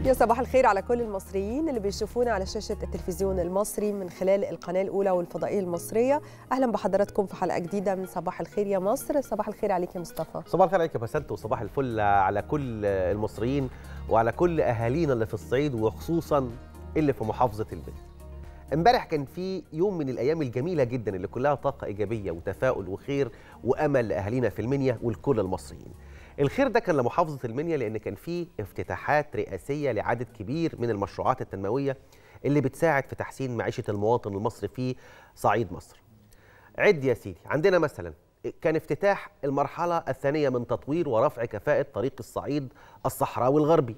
يا صباح الخير على كل المصريين اللي بيشوفونا على شاشة التلفزيون المصري من خلال القناة الأولى والفضائية المصرية أهلا بحضراتكم في حلقة جديدة من صباح الخير يا مصر صباح الخير عليك يا مصطفى صباح الخير عليك يا بسنت وصباح الفل على كل المصريين وعلى كل أهالينا اللي في الصعيد وخصوصا اللي في محافظة البلد امبارح كان في يوم من الأيام الجميلة جدا اللي كلها طاقة إيجابية وتفاؤل وخير وأمل لأهالينا في المنيا ولكل المصريين الخير ده كان لمحافظه المنيا لان كان فيه افتتاحات رئاسيه لعدد كبير من المشروعات التنمويه اللي بتساعد في تحسين معيشه المواطن المصري في صعيد مصر. عد يا سيدي عندنا مثلا كان افتتاح المرحله الثانيه من تطوير ورفع كفاءه طريق الصعيد الصحراوي الغربي.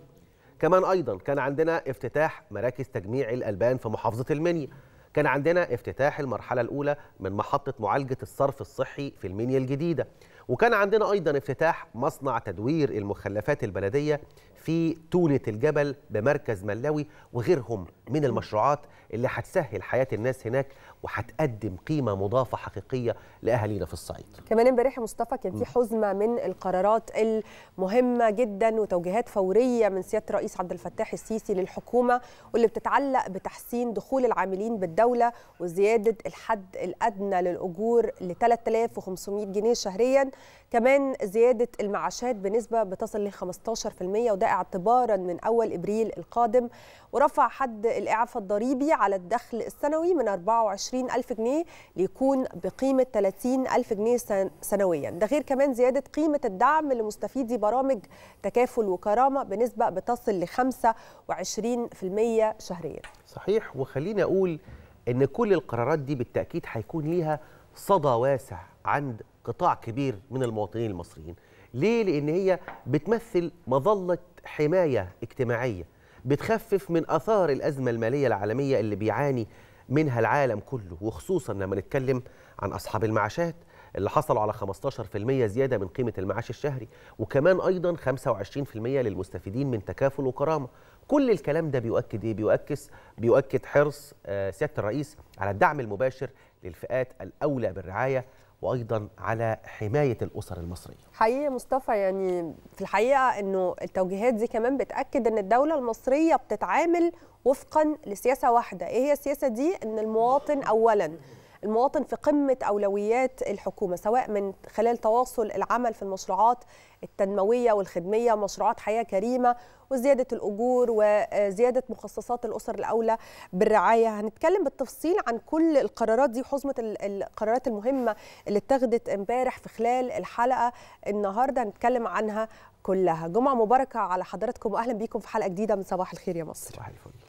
كمان ايضا كان عندنا افتتاح مراكز تجميع الالبان في محافظه المنيا. كان عندنا افتتاح المرحله الاولى من محطه معالجه الصرف الصحي في المنيا الجديده. وكان عندنا أيضا افتتاح مصنع تدوير المخلفات البلدية في تونة الجبل بمركز ملاوي وغيرهم من المشروعات اللي هتسهل حياة الناس هناك وهتقدم قيمة مضافة حقيقية لأهالينا في الصعيد كمان امبارح يا مصطفى كان في حزمة من القرارات المهمة جدا وتوجيهات فورية من سيادة الرئيس عبد الفتاح السيسي للحكومة واللي بتتعلق بتحسين دخول العاملين بالدولة وزيادة الحد الأدنى للأجور ل 3500 جنيه شهريا كمان زيادة المعاشات بنسبة بتصل ل 15% وده اعتبارا من أول إبريل القادم ورفع حد الإعفاء الضريبي على الدخل السنوي من 24 ألف جنيه ليكون بقيمة 30 ألف جنيه سنويا ده غير كمان زيادة قيمة الدعم لمستفيدي برامج تكافل وكرامة بنسبة بتصل ل 25% شهريا صحيح وخليني أقول ان كل القرارات دي بالتاكيد هيكون ليها صدى واسع عند قطاع كبير من المواطنين المصريين ليه لان هي بتمثل مظله حمايه اجتماعيه بتخفف من اثار الازمه الماليه العالميه اللي بيعاني منها العالم كله وخصوصا لما نتكلم عن اصحاب المعاشات اللي حصلوا على 15% زياده من قيمه المعاش الشهري وكمان ايضا 25% للمستفيدين من تكافل وكرامه كل الكلام ده بيؤكد ايه بيؤكس بيؤكد حرص آه، سياده الرئيس على الدعم المباشر للفئات الاولى بالرعايه وايضا على حمايه الاسر المصريه. حقيقه مصطفى يعني في الحقيقه انه التوجيهات دي كمان بتاكد ان الدوله المصريه بتتعامل وفقا لسياسه واحده، ايه هي السياسه دي؟ ان المواطن اولا المواطن في قمه اولويات الحكومه سواء من خلال تواصل العمل في المشروعات التنمويه والخدميه مشروعات حياه كريمه وزياده الاجور وزياده مخصصات الاسر الاولى بالرعايه هنتكلم بالتفصيل عن كل القرارات دي وحزمه القرارات المهمه اللي اتخذت امبارح في خلال الحلقه النهارده هنتكلم عنها كلها جمعه مباركه على حضراتكم واهلا بيكم في حلقه جديده من صباح الخير يا مصر صباح الفل